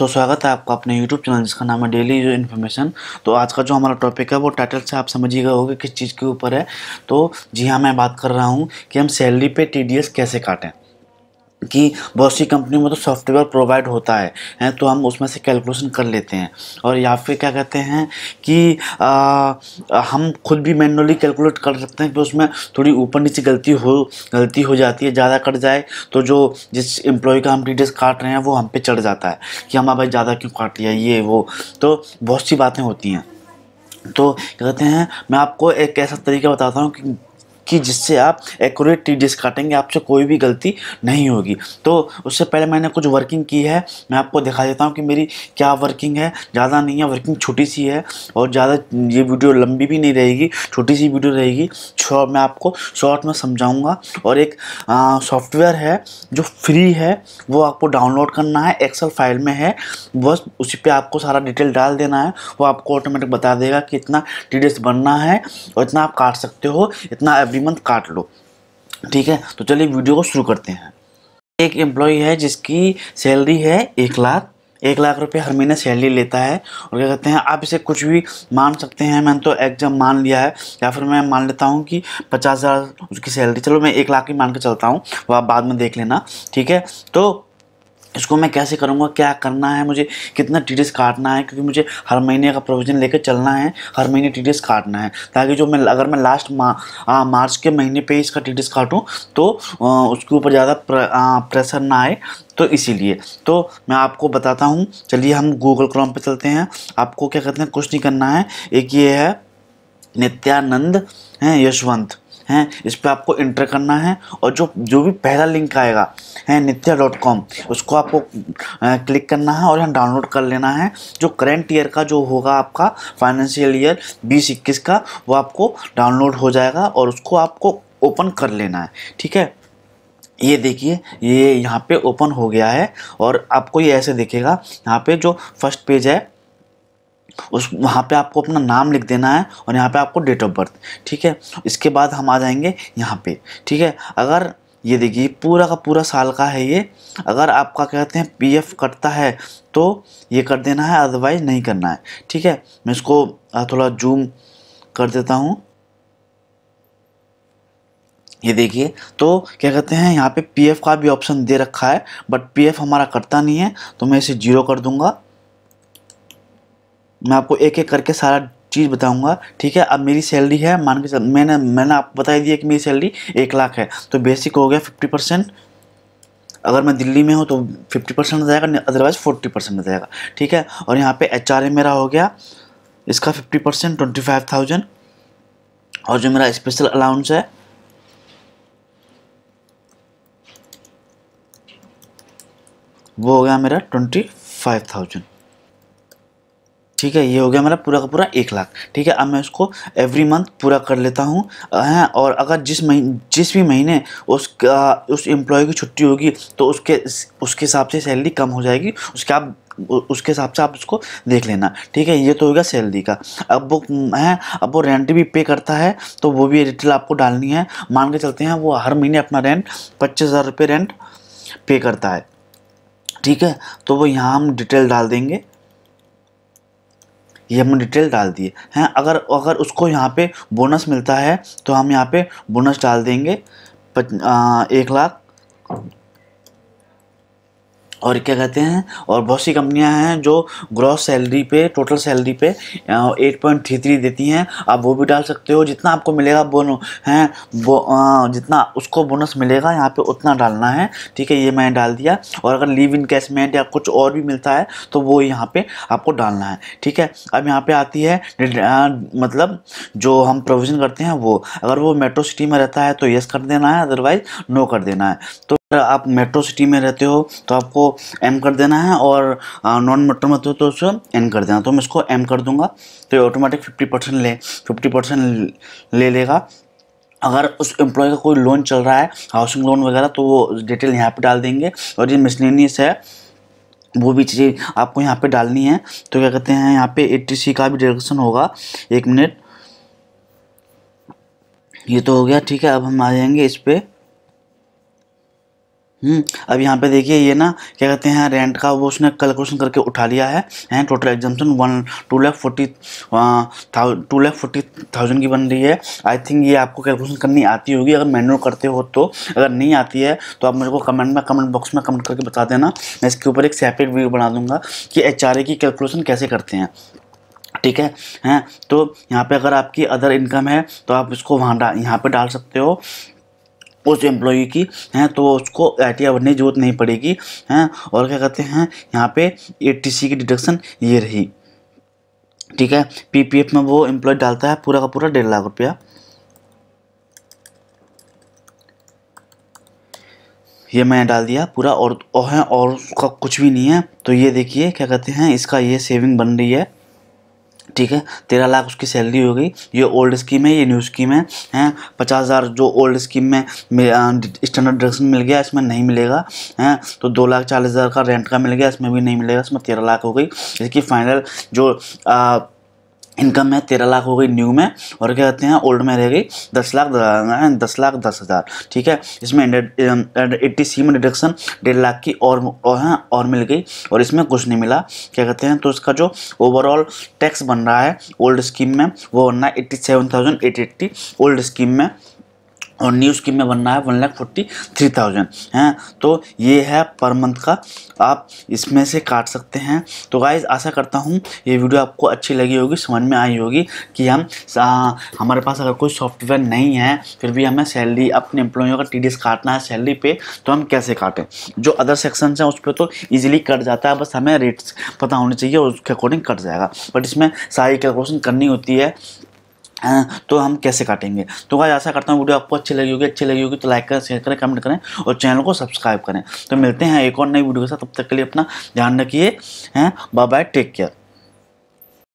तो स्वागत है आपका अपने YouTube चैनल जिसका नाम है डेली जो इन्फॉर्मेशन तो आज का जो हमारा टॉपिक है वो टाइटल से आप समझिएगा होगा किस चीज़ के ऊपर है तो जी हाँ मैं बात कर रहा हूँ कि हम सैलरी पे टी कैसे काटें कि बहुत सी कंपनी में तो सॉफ्टवेयर प्रोवाइड होता है हैं तो हम उसमें से कैलकुलेशन कर लेते हैं और या फिर क्या कहते हैं कि आ, हम खुद भी मैनुअली कैलकुलेट कर सकते हैं कि उसमें थोड़ी ऊपर नीचे गलती हो गलती हो जाती है ज़्यादा कट जाए तो जो जिस एम्प्लॉय का हम डिटेल्स काट रहे हैं वो हम पे चढ़ जाता है कि हमारा भाई ज़्यादा क्यों काट लिया ये वो तो बहुत सी बातें होती हैं तो कहते हैं मैं आपको एक ऐसा तरीका बताता हूँ कि कि जिससे आप एक्यूरेट टी काटेंगे आपसे कोई भी गलती नहीं होगी तो उससे पहले मैंने कुछ वर्किंग की है मैं आपको दिखा देता हूँ कि मेरी क्या वर्किंग है ज़्यादा नहीं है वर्किंग छोटी सी है और ज़्यादा ये वीडियो लंबी भी नहीं रहेगी छोटी सी वीडियो रहेगी मैं आपको शॉर्ट में समझाऊँगा और एक सॉफ्टवेयर है जो फ्री है वो आपको डाउनलोड करना है एक्सल फाइल में है बस उसी पर आपको सारा डिटेल डाल देना है वो आपको ऑटोमेटिक बता देगा कि इतना टी बनना है और इतना आप काट सकते हो इतना एवरी एवरी मंथ काट लो ठीक है तो चलिए वीडियो को शुरू करते हैं एक एम्प्लॉई है जिसकी सैलरी है एक लाख एक लाख रुपए हर महीने सैलरी लेता है और क्या कहते हैं आप इसे कुछ भी मान सकते हैं मैंने तो एग्जाम मान लिया है या फिर मैं मान लेता हूँ कि पचास हज़ार उसकी सैलरी चलो मैं एक लाख ही मान के चलता हूँ वो आप बाद में देख लेना ठीक है तो इसको मैं कैसे करूँगा क्या करना है मुझे कितना टी काटना है क्योंकि मुझे हर महीने का प्रोविज़न लेकर चलना है हर महीने टी काटना है ताकि जो मैं अगर मैं लास्ट मा, मार्च के महीने पे इसका टी काटूँ तो आ, उसके ऊपर ज़्यादा प्र, प्रेशर ना आए तो इसीलिए तो मैं आपको बताता हूँ चलिए हम गूगल क्रोम पे चलते हैं आपको क्या कहते हैं कुछ नहीं करना है एक ये है नित्यानंद हैं यशवंत हैं इस पर आपको इंटर करना है और जो जो भी पहला लिंक आएगा है नित्या डॉट कॉम उसको आपको क्लिक करना है और यहाँ डाउनलोड कर लेना है जो करेंट ईयर का जो होगा आपका फाइनेंशियल ईयर बीस इक्कीस का वो आपको डाउनलोड हो जाएगा और उसको आपको ओपन कर लेना है ठीक है ये देखिए ये यहाँ पे ओपन हो गया है और आपको ये ऐसे दिखेगा यहाँ पे जो फर्स्ट पेज है उस वहाँ पे आपको अपना नाम लिख देना है और यहाँ पे आपको डेट ऑफ बर्थ ठीक है इसके बाद हम आ जाएंगे यहाँ पे ठीक है अगर ये देखिए पूरा का पूरा साल का है ये अगर आपका कहते हैं पीएफ कटता है तो ये कर देना है अदरवाइज़ नहीं करना है ठीक है मैं इसको थोड़ा जूम कर देता हूँ ये देखिए तो क्या कहते हैं यहाँ पे पीएफ का भी ऑप्शन दे रखा है बट पीएफ हमारा कटता नहीं है तो मैं इसे जीरो कर दूंगा मैं आपको एक एक करके सारा चीज़ बताऊंगा ठीक है अब मेरी सैलरी है मान के मैंने मैंने आपको बता दिया कि मेरी सैलरी एक लाख है तो बेसिक हो गया फिफ्टी परसेंट अगर मैं दिल्ली में हूँ तो फिफ्टी परसेंट जाएगा अदरवाइज फोर्टी परसेंट जाएगा ठीक है और यहाँ पे एच मेरा हो गया इसका fifty percent twenty five thousand और जो मेरा स्पेशल अलाउंस है वो हो गया मेरा ट्वेंटी फाइव थाउजेंड ठीक है ये हो गया मेरा पूरा का पूरा एक लाख ठीक है अब मैं उसको एवरी मंथ पूरा कर लेता हूँ हैं और अगर जिस महीन जिस भी महीने उसका उस एम्प्लॉय की छुट्टी होगी तो उसके उसके हिसाब से सैलरी कम हो जाएगी उसके आप उसके हिसाब से आप उसको देख लेना ठीक है ये तो होगा सैलरी का अब वो है अब वो रेंट भी पे करता है तो वो भी डिटेल आपको डालनी है मान के चलते हैं वो हर महीने अपना रेंट पच्चीस हज़ार रुपये रेंट पे करता है ठीक है तो वो यहाँ हम डिटेल डाल देंगे ये हमने डिटेल डाल दिए हैं अगर अगर उसको यहाँ पे बोनस मिलता है तो हम यहाँ पे बोनस डाल देंगे पच, आ, एक लाख और क्या कहते हैं और बहुत सी कंपनियां हैं जो ग्रॉस सैलरी पे टोटल सैलरी पे एट पॉइंट थ्री थ्री देती हैं आप वो भी डाल सकते हो जितना आपको मिलेगा बोनो हैं वो आ, जितना उसको बोनस मिलेगा यहाँ पे उतना डालना है ठीक है ये मैंने डाल दिया और अगर लीव इन कैशमेंट या कुछ और भी मिलता है तो वो यहाँ पर आपको डालना है ठीक है अब यहाँ पर आती है आ, मतलब जो हम प्रोविज़न करते हैं वो अगर वो मेट्रो सिटी में रहता है तो यस कर देना है अदरवाइज़ नो कर देना है तो आप मेट्रो सिटी में रहते हो तो आपको एम कर देना है और नॉन मेट्रो में हो तो, तो उसको एन कर देना तो मैं इसको एम कर दूंगा तो ये ऑटोमेटिक फिफ्टी परसेंट ले फिफ्टी परसेंट ले लेगा अगर उस एम्प्लॉय का कोई लोन चल रहा है हाउसिंग लोन वगैरह तो वो डिटेल यहाँ पे डाल देंगे और ये मिसलिनियस है वो भी चीज़ें आपको यहाँ पर डालनी है तो क्या कहते हैं यहाँ पर ए का भी डिडक्शन होगा एक मिनट ये तो हो गया ठीक है अब हम आ जाएंगे इस पर हम्म, अब यहाँ पे देखिए ये ना क्या कहते हैं रेंट का वो उसने कैलकुलेशन करके उठा लिया है हैं total exemption one two lakh forty two lakh forty thousand की बन रही है आई थिंक ये आपको कैलकुलेशन करनी आती होगी अगर मैनुअल करते हो तो अगर नहीं आती है तो आप मुझे को कमेंट में कमेंट बॉक्स में कमेंट करके बता देना मैं इसके ऊपर एक सेपरेट वीडियो बना दूंगा कि एच की कैलकुलेशन कैसे करते हैं ठीक है हैं तो यहाँ पे अगर आपकी अदर इनकम है तो आप इसको वहाँ यहाँ पे डाल सकते हो उस एम्प्लॉई की हैं तो उसको आई टी भरने की जरूरत नहीं पड़ेगी हैं और क्या कहते हैं यहाँ पे ए टी सी की डिडक्शन ये रही ठीक है पीपीएफ में वो एम्प्लॉय डालता है पूरा का पूरा डेढ़ लाख रुपया ये मैंने डाल दिया पूरा और और है और उसका कुछ भी नहीं है तो ये देखिए क्या कहते हैं इसका ये सेविंग बन रही है ठीक है तेरह लाख उसकी सैलरी हो गई ये ओल्ड स्कीम है ये न्यू स्कीम है हैं पचास हज़ार जो ओल्ड स्कीम में स्टैंडर्ड डिडक्शन मिल गया इसमें नहीं मिलेगा हैं तो दो लाख चालीस हज़ार का रेंट का मिल गया इसमें भी नहीं मिलेगा इसमें तेरह लाख हो गई इसकी फाइनल जो आ, इनकम है तेरह लाख हो गई न्यू में और क्या कहते हैं ओल्ड में रह गई दस लाख दस लाख दस हज़ार ठीक है इसमें एट्टी सी में डिडक्शन डेढ़ लाख की और और हैं और मिल गई और इसमें कुछ नहीं मिला क्या कहते हैं तो इसका जो ओवरऑल टैक्स बन रहा है ओल्ड स्कीम में वो बनना है eighty seven thousand eight eighty old scheme में और न्यू स्कीम में बनना है one lakh forty three thousand हैं तो ये है पर मंथ का आप इसमें से काट सकते हैं तो गाइज आशा करता हूँ ये वीडियो आपको अच्छी लगी होगी समझ में आई होगी कि हम आ, हमारे पास अगर कोई सॉफ्टवेयर नहीं है फिर भी हमें सैलरी अपने एम्प्लॉयों का टी काटना है सैलरी पे तो हम कैसे काटें जो अदर सेक्शन हैं उस पर तो ईजिली कट जाता है बस हमें रेट्स पता होने चाहिए उसके अकॉर्डिंग कट जाएगा बट इसमें सारी कैलकुलेशन करनी होती है तो हम कैसे काटेंगे तो आज ऐसा करता हूँ वीडियो आपको अच्छी लगी होगी अच्छी लगी होगी तो लाइक करें शेयर करें कमेंट करें और चैनल को सब्सक्राइब करें तो मिलते हैं एक और नई वीडियो के साथ तब तक के लिए अपना ध्यान रखिए हैं बाय बाय टेक केयर